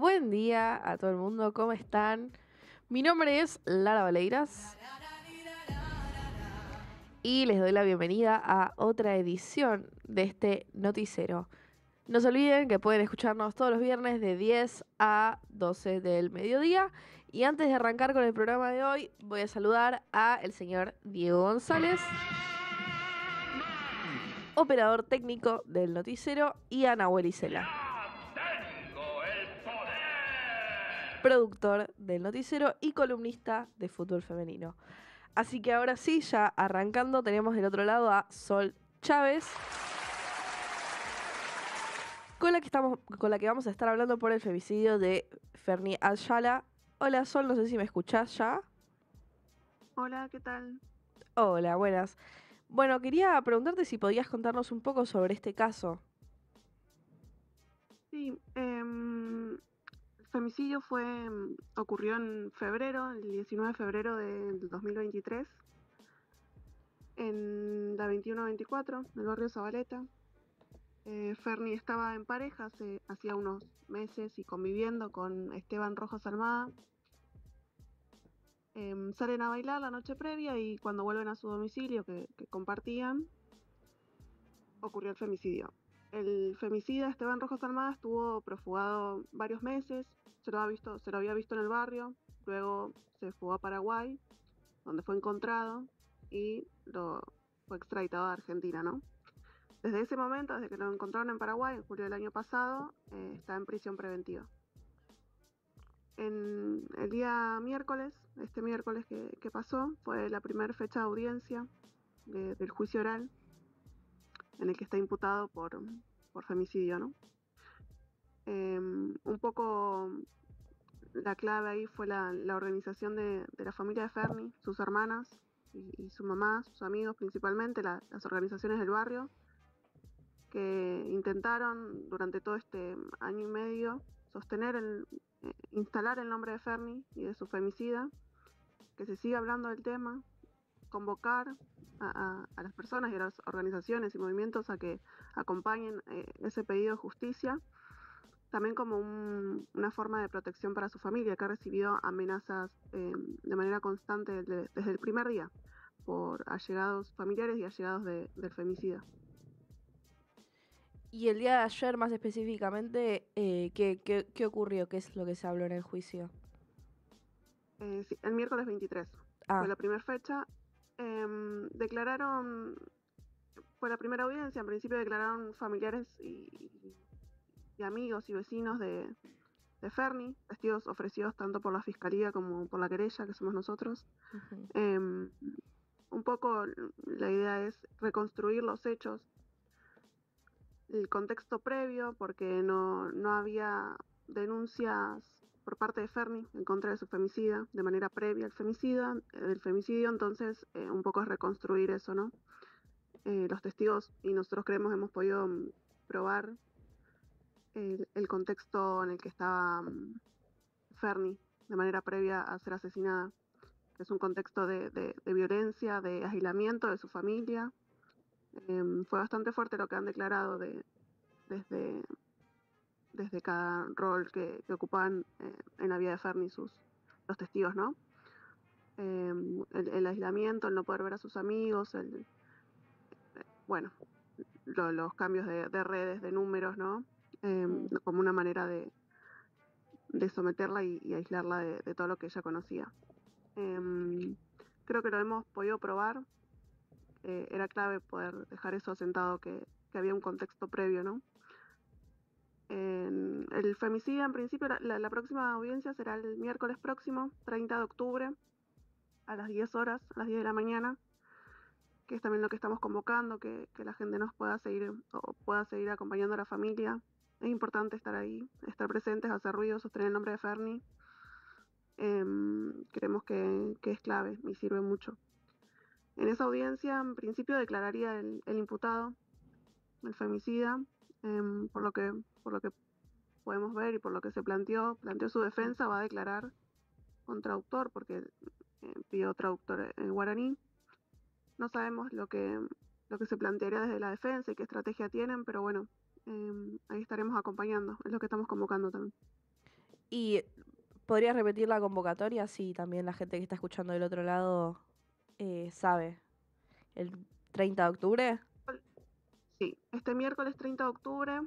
Buen día a todo el mundo, ¿cómo están? Mi nombre es Lara Valeiras. Y les doy la bienvenida a otra edición de este noticiero. No se olviden que pueden escucharnos todos los viernes de 10 a 12 del mediodía. Y antes de arrancar con el programa de hoy, voy a saludar a el señor Diego González operador técnico del noticiero, y a Ana Isela. productor del noticiero y columnista de fútbol femenino. Así que ahora sí, ya arrancando, tenemos del otro lado a Sol Chávez, con la que, estamos, con la que vamos a estar hablando por el femicidio de Ferni Ayala. Hola Sol, no sé si me escuchás ya. Hola, ¿qué tal? Hola, buenas. Bueno, quería preguntarte si podías contarnos un poco sobre este caso. Sí, eh, femicidio fue, mm, ocurrió en febrero, el 19 de febrero del 2023, en la 2124, en el barrio Zabaleta. Eh, estaba en pareja hace, hacía unos meses y conviviendo con Esteban Rojas Armada. Em, salen a bailar la noche previa y cuando vuelven a su domicilio que compartían, ocurrió el femicidio el femicida Esteban Rojas Armada estuvo profugado varios meses, se lo, había visto en el barrio, luego se fugó a Paraguay, donde fue encontrado y lo fue extraditado a Argentina, ¿no? Desde ese momento, desde que lo encontraron en Paraguay en julio del año pasado, eh, está en prisión preventiva. el día miércoles, este miércoles que, pasó, fue la primera fecha de audiencia eh, del juicio oral en el que está imputado por, por femicidio, ¿no? Em, un poco la clave ahí fue la, organización de, de, la familia de Ferni, sus hermanas y, su mamá, sus amigos principalmente, las organizaciones del barrio, que intentaron durante todo este año y medio sostener el, eh, instalar el nombre de Ferni y de su femicida, que se siga hablando del tema, convocar a, las personas y a las organizaciones y movimientos a que acompañen eh, ese pedido de justicia, también como una forma de protección para su familia que ha recibido amenazas eh, de manera constante desde el primer día por allegados familiares y allegados del femicida. Y el día de ayer, más específicamente, eh, ¿qué, ocurrió? ¿Qué es lo que se habló en el juicio? el miércoles 23. de ah. Fue la primera fecha eh, declararon, por la primera audiencia, en principio declararon familiares y, amigos y vecinos de, de Ferni, testigos ofrecidos tanto por la fiscalía como por la querella, que somos nosotros. Em, un poco la idea es reconstruir los hechos, el contexto previo, porque no, no había denuncias por parte de Fernie, en contra de su femicida, de manera previa al femicida, del femicidio, entonces eh, un poco es reconstruir eso, ¿no? Eh, los testigos, y nosotros creemos hemos podido mm, probar el, contexto en el que estaba mm, Ferni de manera previa a ser asesinada, que es un contexto de, violencia, de aislamiento de su familia. Em, fue bastante fuerte lo que han declarado de, desde desde cada rol que, ocupaban eh, en la vida de Ferni los testigos, ¿no? Em, el, aislamiento, el no poder ver a sus amigos, bueno, los cambios de, redes, de números, ¿no? Em, mm. como una manera de, someterla y, aislarla de, todo lo que ella conocía. Em, creo que lo hemos podido probar. Eh, era clave poder dejar eso asentado que había un contexto previo, ¿no? el femicida en principio, la, próxima audiencia será el miércoles próximo, 30 de octubre, a las 10 horas, a las 10 de la mañana, que es también lo que estamos convocando, que, la gente nos pueda seguir o pueda seguir acompañando a la familia. Es importante estar ahí, estar presentes, hacer ruido, sostener el nombre de Ferni. Em, creemos que, es clave y sirve mucho. En esa audiencia, en principio, declararía el, el imputado, el femicida, Em, por, lo que, por lo que podemos ver y por lo que se planteó, planteó su defensa, va a declarar con traductor porque eh, pidió traductor en guaraní. No sabemos lo que, lo que se plantearía desde la defensa y qué estrategia tienen, pero bueno, em, ahí estaremos acompañando, es lo que estamos convocando también. ¿Y podría repetir la convocatoria si también la gente que está escuchando del otro lado eh, sabe? ¿El 30 de octubre? Sí, este miércoles 30 de octubre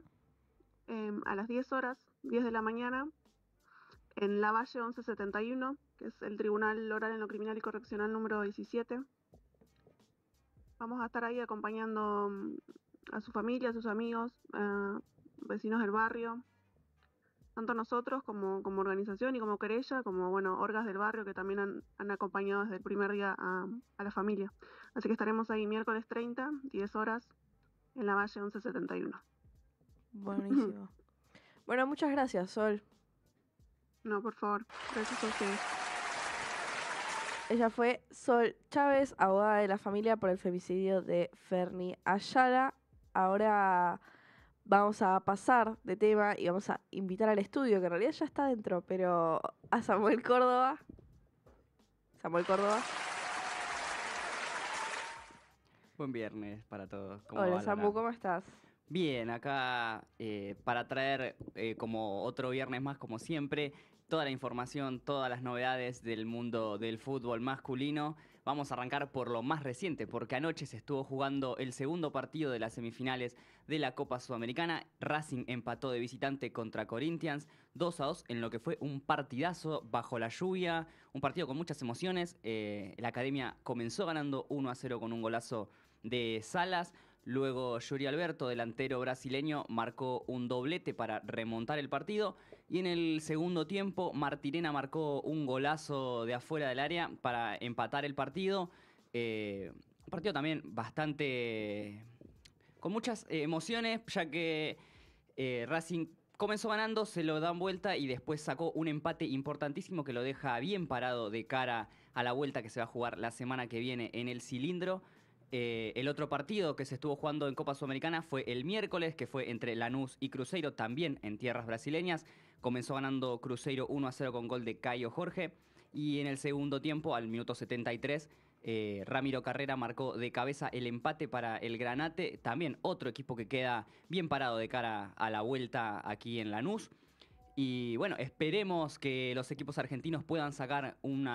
em, a las 10 horas, 10 de la mañana, en la Valle 1171, que es el Tribunal Oral en lo Criminal y Correccional número 17. Vamos a estar ahí acompañando mm, a su familia, a sus amigos, vecinos del barrio, tanto nosotros como, como organización y como querella, como bueno, orgas del barrio que también han, han acompañado desde el primer día a, a, la familia. Así que estaremos ahí miércoles 30, 10 horas, en la base 1171. Buenísimo. bueno, muchas gracias, Sol. No, por favor, gracias a Ella fue Sol Chávez, abogada de la familia por el femicidio de Ferni Ayala. Ahora vamos a pasar de tema y vamos a invitar al estudio, que en realidad ya está dentro, pero a Samuel Córdoba. Samuel Córdoba buen viernes para todos. Hola, Samu, ¿cómo estás? Bien, acá eh, para traer eh, como otro viernes más, como siempre, toda la información, todas las novedades del mundo del fútbol masculino. Vamos a arrancar por lo más reciente, porque anoche se estuvo jugando el segundo partido de las semifinales de la Copa Sudamericana. Racing empató de visitante contra Corinthians 2 a 2 en lo que fue un partidazo bajo la lluvia, un partido con muchas emociones. Eh, la academia comenzó ganando 1 a 0 con un golazo de Salas. Luego Yuri Alberto, delantero brasileño, marcó un doblete para remontar el partido. Y en el segundo tiempo, Martirena marcó un golazo de afuera del área para empatar el partido. un eh, partido también bastante... con muchas emociones, ya que eh, Racing comenzó ganando, se lo dan vuelta y después sacó un empate importantísimo que lo deja bien parado de cara a la vuelta que se va a jugar la semana que viene en el cilindro. Eh, el otro partido que se estuvo jugando en Copa Sudamericana fue el miércoles, que fue entre Lanús y Cruzeiro, también en tierras brasileñas. Comenzó ganando Cruzeiro 1 a 0 con gol de Caio Jorge. Y en el segundo tiempo, al minuto 73, eh, Ramiro Carrera marcó de cabeza el empate para el Granate. También otro equipo que queda bien parado de cara a la vuelta aquí en Lanús. Y bueno, esperemos que los equipos argentinos puedan sacar un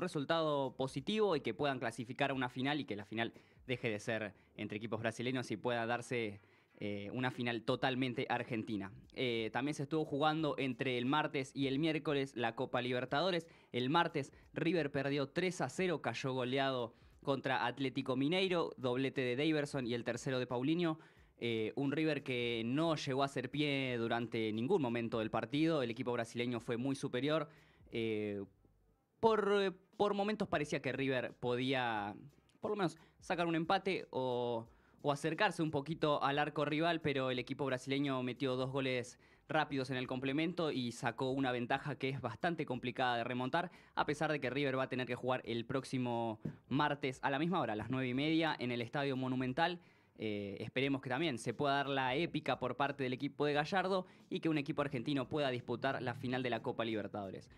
resultado positivo y que puedan clasificar a una final y que la final deje de ser entre equipos brasileños y pueda darse eh, una final totalmente argentina. Eh, también se estuvo jugando entre el martes y el miércoles la Copa Libertadores. El martes River perdió 3 a 0, cayó goleado contra Atlético Mineiro, doblete de Daverson y el tercero de Paulinho. Eh, un River que no llegó a ser pie durante ningún momento del partido. El equipo brasileño fue muy superior. por, momentos parecía que River podía por lo menos sacar un empate o, acercarse un poquito al arco rival, pero el equipo brasileño metió dos goles rápidos en el complemento y sacó una ventaja que es bastante complicada de remontar, a pesar de que River va a tener que jugar el próximo martes a la misma hora, a las nueve y media, en el Estadio Monumental. Eh, esperemos que también se pueda dar la épica por parte del equipo de Gallardo y que un equipo argentino pueda disputar la final de la Copa Libertadores.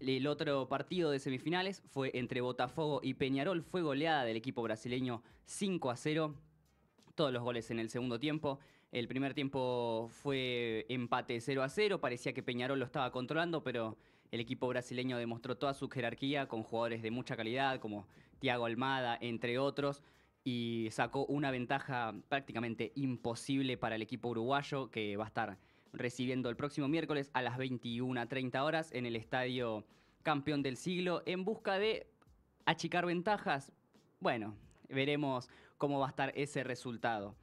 El otro partido de semifinales fue entre Botafogo y Peñarol. Fue goleada del equipo brasileño 5 a 0. Todos los goles en el segundo tiempo. El primer tiempo fue empate 0 a 0. Parecía que Peñarol lo estaba controlando, pero el equipo brasileño demostró toda su jerarquía con jugadores de mucha calidad, como Thiago Almada, entre otros. Y sacó una ventaja prácticamente imposible para el equipo uruguayo, que va a estar recibiendo el próximo miércoles a las 21.30 horas en el Estadio Campeón del Siglo en busca de achicar ventajas. Bueno, veremos cómo va a estar ese resultado.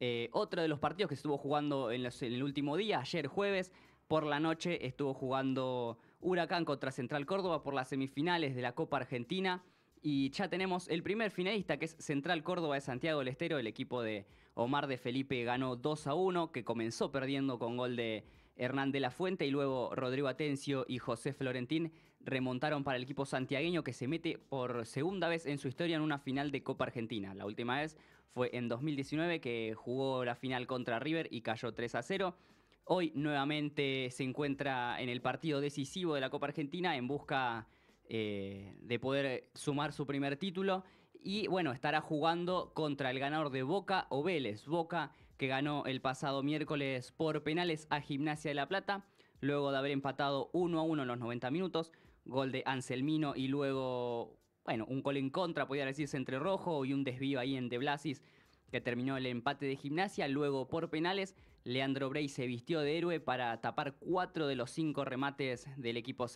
Eh, otro de los partidos que estuvo jugando en, en el último día, ayer jueves, por la noche estuvo jugando Huracán contra Central Córdoba por las semifinales de la Copa Argentina. Y ya tenemos el primer finalista, que es Central Córdoba de Santiago del Estero, el equipo de Omar de Felipe ganó 2 a 1, que comenzó perdiendo con gol de Hernán de la Fuente y luego Rodrigo Atencio y José Florentín remontaron para el equipo santiagueño que se mete por segunda vez en su historia en una final de Copa Argentina. La última vez fue en 2019 que jugó la final contra River y cayó 3 a 0. Hoy nuevamente se encuentra en el partido decisivo de la Copa Argentina en busca eh, de poder sumar su primer título y bueno, estará jugando contra el ganador de Boca o Boca que ganó el pasado miércoles por penales a Gimnasia de la Plata, luego de haber empatado 1 a 1 en los 90 minutos, gol de Anselmino y luego, bueno, un gol en contra, podría decirse, entre Rojo y un desvío ahí en De Blasis que terminó el empate de Gimnasia, luego por penales, Leandro Bray se vistió de héroe para tapar cuatro de los cinco remates del equipo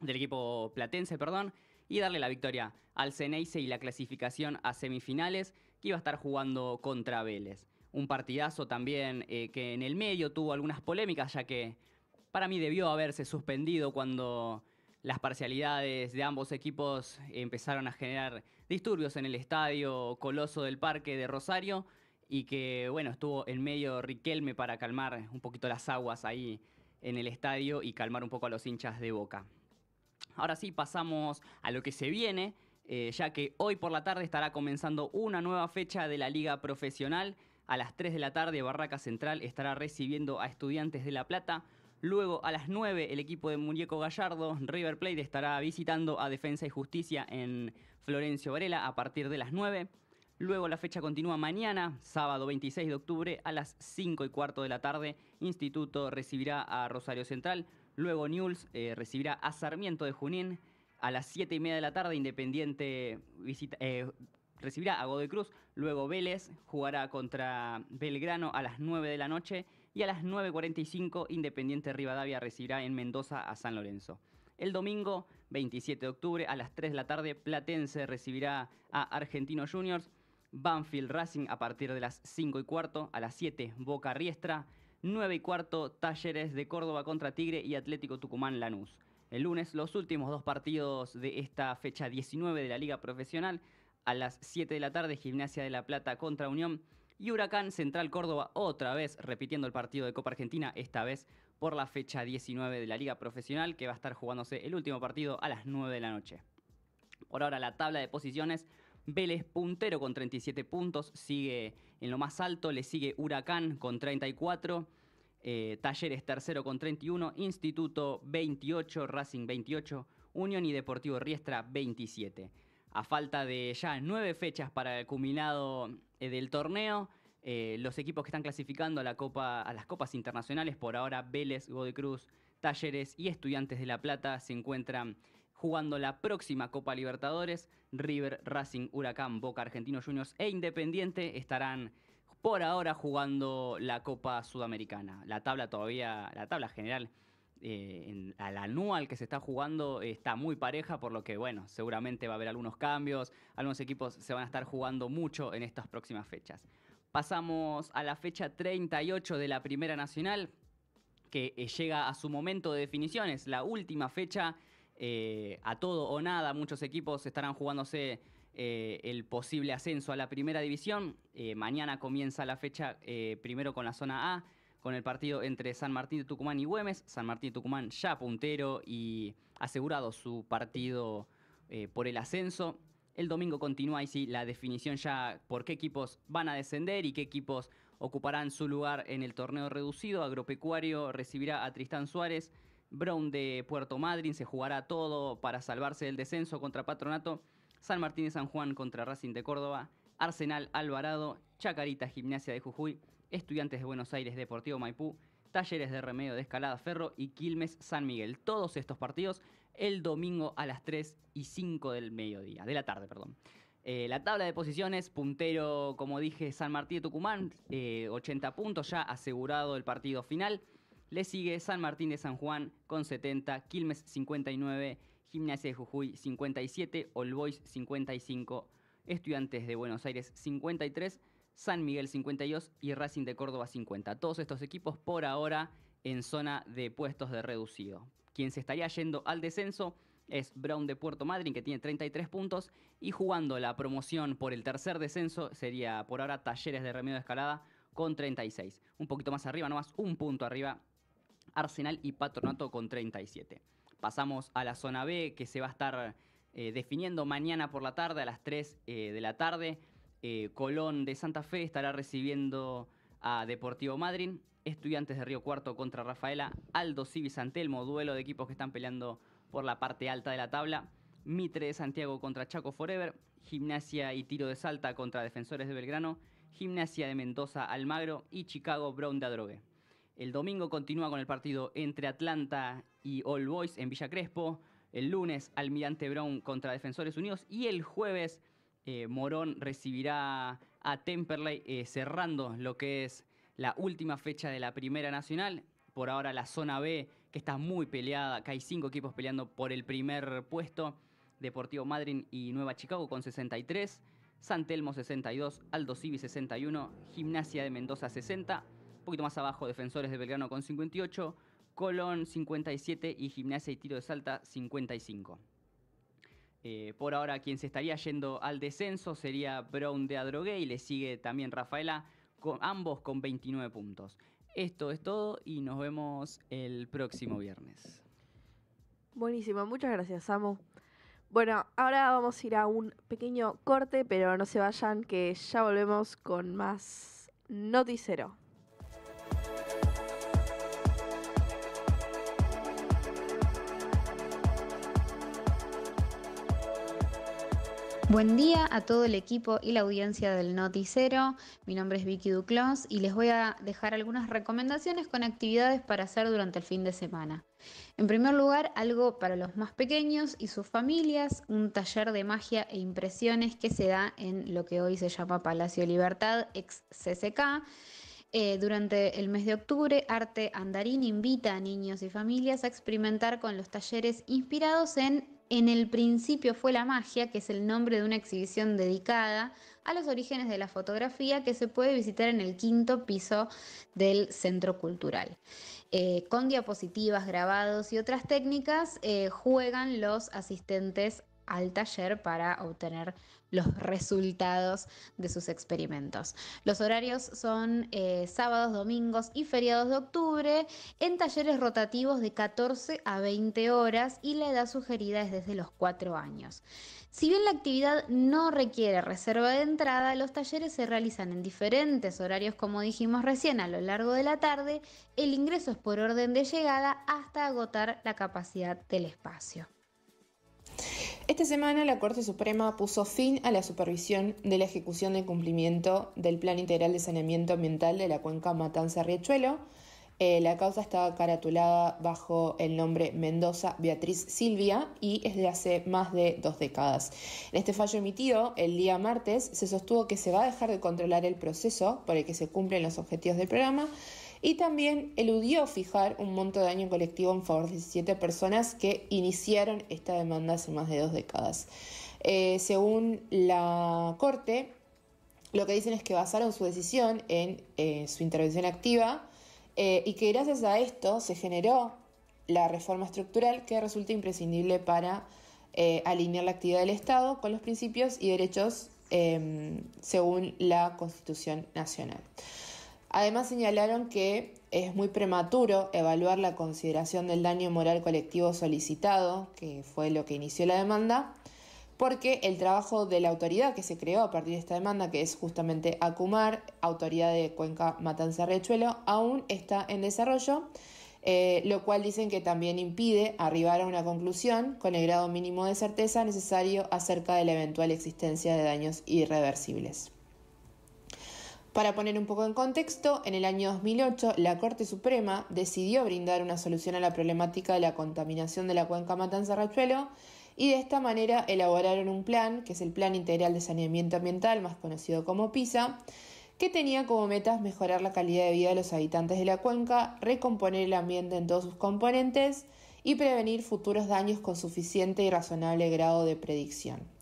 del equipo Platense, perdón y darle la victoria al Ceneice y la clasificación a semifinales que iba a estar jugando contra Vélez. Un partidazo también eh, que en el medio tuvo algunas polémicas, ya que para mí debió haberse suspendido cuando las parcialidades de ambos equipos empezaron a generar disturbios en el estadio Coloso del Parque de Rosario y que bueno, estuvo en medio Riquelme para calmar un poquito las aguas ahí en el estadio y calmar un poco a los hinchas de Boca. Ahora sí, pasamos a lo que se viene, eh, ya que hoy por la tarde estará comenzando una nueva fecha de la Liga Profesional. A las 3 de la tarde, Barraca Central estará recibiendo a Estudiantes de La Plata. Luego, a las 9, el equipo de Murieco Gallardo, River Plate, estará visitando a Defensa y Justicia en Florencio Varela a partir de las 9. Luego la fecha continúa mañana, sábado 26 de octubre a las 5 y cuarto de la tarde. Instituto recibirá a Rosario Central. Luego Newells eh, recibirá a Sarmiento de Junín. A las 7 y media de la tarde, Independiente eh, recibirá a Godoy Cruz. Luego Vélez jugará contra Belgrano a las 9 de la noche. Y a las 9.45, Independiente Rivadavia recibirá en Mendoza a San Lorenzo. El domingo 27 de octubre a las 3 de la tarde, Platense recibirá a Argentino Juniors. Banfield Racing a partir de las 5 y cuarto, a las 7 Boca Riestra, 9 y cuarto, Talleres de Córdoba contra Tigre y Atlético Tucumán Lanús. El lunes, los últimos dos partidos de esta fecha 19 de la Liga Profesional. A las 7 de la tarde, Gimnasia de la Plata contra Unión. Y Huracán Central Córdoba, otra vez repitiendo el partido de Copa Argentina, esta vez por la fecha 19 de la Liga Profesional, que va a estar jugándose el último partido a las 9 de la noche. Por ahora, la tabla de posiciones Vélez puntero con 37 puntos, sigue en lo más alto, le sigue Huracán con 34. Eh, Talleres tercero con 31, Instituto 28, Racing 28, Unión y Deportivo Riestra 27. A falta de ya nueve fechas para el culminado eh, del torneo, eh, los equipos que están clasificando a, la Copa, a las copas internacionales, por ahora Vélez, Godecruz, Talleres y Estudiantes de La Plata se encuentran jugando la próxima Copa Libertadores. River, Racing, Huracán, Boca, Argentino Juniors e Independiente estarán por ahora jugando la Copa Sudamericana. La tabla todavía, la tabla general eh, la anual que se está jugando está muy pareja, por lo que, bueno, seguramente va a haber algunos cambios, algunos equipos se van a estar jugando mucho en estas próximas fechas. Pasamos a la fecha 38 de la Primera Nacional, que eh, llega a su momento de definiciones, la última fecha eh, a todo o nada. Muchos equipos estarán jugándose eh, el posible ascenso a la primera división. Eh, mañana comienza la fecha primero con la zona A, con el partido entre San Martín de Tucumán y Güemes. San Martín de Tucumán ya puntero y asegurado su partido por el ascenso. El domingo continúa y sí, la definición ya por qué equipos van a descender y qué equipos ocuparán su lugar en el torneo reducido. Agropecuario recibirá a Tristán Suárez. Brown de Puerto Madryn se jugará todo para salvarse del descenso contra Patronato, San Martín de San Juan contra Racing de Córdoba, Arsenal Alvarado, Chacarita Gimnasia de Jujuy, Estudiantes de Buenos Aires Deportivo Maipú, Talleres de Remedio de Escalada Ferro y Quilmes San Miguel. Todos estos partidos el domingo a las 3 y 5 del mediodía, de la tarde, perdón. Eh, la tabla de posiciones, puntero, como dije, San Martín de Tucumán, 80 eh, puntos, ya asegurado el partido final. Le sigue San Martín de San Juan con 70, Quilmes 59, Gimnasia de Jujuy 57, All Boys 55, Estudiantes de Buenos Aires 53, San Miguel 52 y Racing de Córdoba 50. Todos estos equipos por ahora en zona de puestos de reducido. Quien se estaría yendo al descenso es Brown de Puerto Madryn, que tiene 33 puntos. Y jugando la promoción por el tercer descenso sería por ahora Talleres de Remedio de Escalada con 36. Un poquito más arriba, nomás un punto arriba Arsenal y Patronato con 37. Pasamos a la zona B que se va a estar eh, definiendo mañana por la tarde a las 3 eh, de la tarde. Eh, Colón de Santa Fe estará recibiendo a Deportivo Madryn. Estudiantes de Río Cuarto contra Rafaela. Aldo Civi Santelmo, duelo de equipos que están peleando por la parte alta de la tabla. Mitre de Santiago contra Chaco Forever. Gimnasia y Tiro de Salta contra Defensores de Belgrano. Gimnasia de Mendoza Almagro y Chicago Brown de Adrogué. El domingo continúa con el partido entre Atlanta y All Boys en Villa Crespo. El lunes, Almirante Brown contra Defensores Unidos. Y el jueves, eh, Morón recibirá a Temperley eh, cerrando lo que es la última fecha de la Primera Nacional. Por ahora la zona B, que está muy peleada, acá hay cinco equipos peleando por el primer puesto. Deportivo Madryn y Nueva Chicago con 63, San Telmo 62, Aldo Civi 61, Gimnasia de Mendoza 60, un poquito más abajo, Defensores de Belgrano con 58, Colón 57 y Gimnasia y Tiro de Salta 55. Eh, por ahora quien se estaría yendo al descenso sería Brown de Adrogué y le sigue también Rafaela, ambos con 29 puntos. Esto es todo y nos vemos el próximo viernes. Buenísimo, muchas gracias Samu. Bueno, ahora vamos a ir a un pequeño corte, pero no se vayan que ya volvemos con más Noticero. Buen día a todo el equipo y la audiencia del noticiero, Mi nombre es Vicky Duclos y les voy a dejar algunas recomendaciones con actividades para hacer durante el fin de semana. En primer lugar, algo para los más pequeños y sus familias, un taller de magia e impresiones que se da en lo que hoy se llama Palacio Libertad, ex CCK. Eh, durante el mes de octubre, Arte Andarín invita a niños y familias a experimentar con los talleres inspirados en en el principio fue la magia, que es el nombre de una exhibición dedicada a los orígenes de la fotografía que se puede visitar en el quinto piso del Centro Cultural. Eh, con diapositivas, grabados y otras técnicas eh, juegan los asistentes al taller para obtener los resultados de sus experimentos. Los horarios son eh, sábados, domingos y feriados de octubre en talleres rotativos de 14 a 20 horas y la edad sugerida es desde los 4 años. Si bien la actividad no requiere reserva de entrada, los talleres se realizan en diferentes horarios, como dijimos recién, a lo largo de la tarde. El ingreso es por orden de llegada hasta agotar la capacidad del espacio. Esta semana la Corte Suprema puso fin a la supervisión de la ejecución del cumplimiento del Plan Integral de Saneamiento Ambiental de la Cuenca Matanza-Riachuelo. Eh, la causa está caratulada bajo el nombre Mendoza Beatriz Silvia y es de hace más de dos décadas. En este fallo emitido el día martes se sostuvo que se va a dejar de controlar el proceso por el que se cumplen los objetivos del programa y también eludió fijar un monto de daño colectivo en favor de 17 personas que iniciaron esta demanda hace más de dos décadas. Eh, según la Corte, lo que dicen es que basaron su decisión en eh, su intervención activa eh, y que gracias a esto se generó la reforma estructural que resulta imprescindible para alinear la actividad del Estado con los principios y derechos em, según la Constitución Nacional. Además señalaron que es muy prematuro evaluar la consideración del daño moral colectivo solicitado, que fue lo que inició la demanda, porque el trabajo de la autoridad que se creó a partir de esta demanda, que es justamente ACUMAR, Autoridad de Cuenca Matanza Rechuelo, aún está en desarrollo, eh, lo cual dicen que también impide arribar a una conclusión con el grado mínimo de certeza necesario acerca de la eventual existencia de daños irreversibles. Para poner un poco en contexto, en el año 2008 la Corte Suprema decidió brindar una solución a la problemática de la contaminación de la cuenca matanza y de esta manera elaboraron un plan, que es el Plan Integral de Saneamiento Ambiental, más conocido como PISA, que tenía como metas mejorar la calidad de vida de los habitantes de la cuenca, recomponer el ambiente en todos sus componentes y prevenir futuros daños con suficiente y razonable grado de predicción.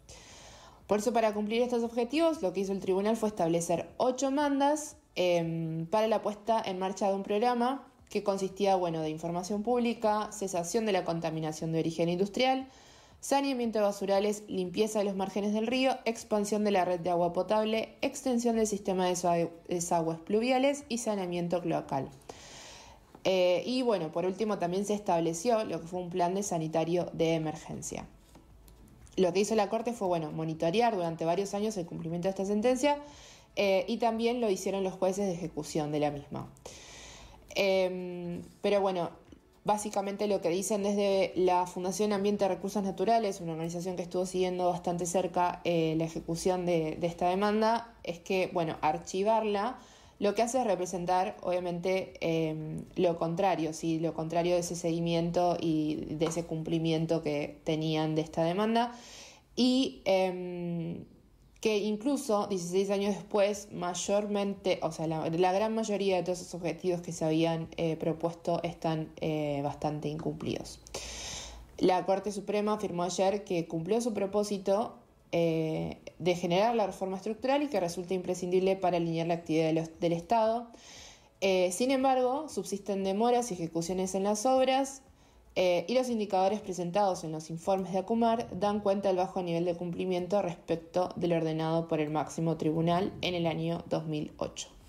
Por eso, para cumplir estos objetivos, lo que hizo el tribunal fue establecer ocho mandas em, para la puesta en marcha de un programa que consistía bueno, de información pública, cesación de la contaminación de origen industrial, saneamiento de basurales, limpieza de los márgenes del río, expansión de la red de agua potable, extensión del sistema de desagües pluviales y saneamiento cloacal. Eh, y bueno, por último también se estableció lo que fue un plan de sanitario de emergencia. Lo que hizo la Corte fue, bueno, monitorear durante varios años el cumplimiento de esta sentencia eh, y también lo hicieron los jueces de ejecución de la misma. Em, pero bueno, básicamente lo que dicen desde la Fundación Ambiente de Recursos Naturales, una organización que estuvo siguiendo bastante cerca eh, la ejecución de esta demanda, es que, bueno, archivarla lo que hace es representar, obviamente, em, lo contrario, ¿sí? lo contrario de ese seguimiento y de ese cumplimiento que tenían de esta demanda. Y em, que incluso 16 años después, mayormente, o sea, la, gran mayoría de todos esos objetivos que se habían eh, propuesto están eh, bastante incumplidos. La Corte Suprema afirmó ayer que cumplió su propósito eh, de generar la reforma estructural y que resulta imprescindible para alinear la actividad del Estado. Eh, sin embargo, subsisten demoras y ejecuciones en las obras eh, y los indicadores presentados en los informes de ACUMAR dan cuenta del bajo nivel de cumplimiento respecto del ordenado por el máximo tribunal en el año 2008.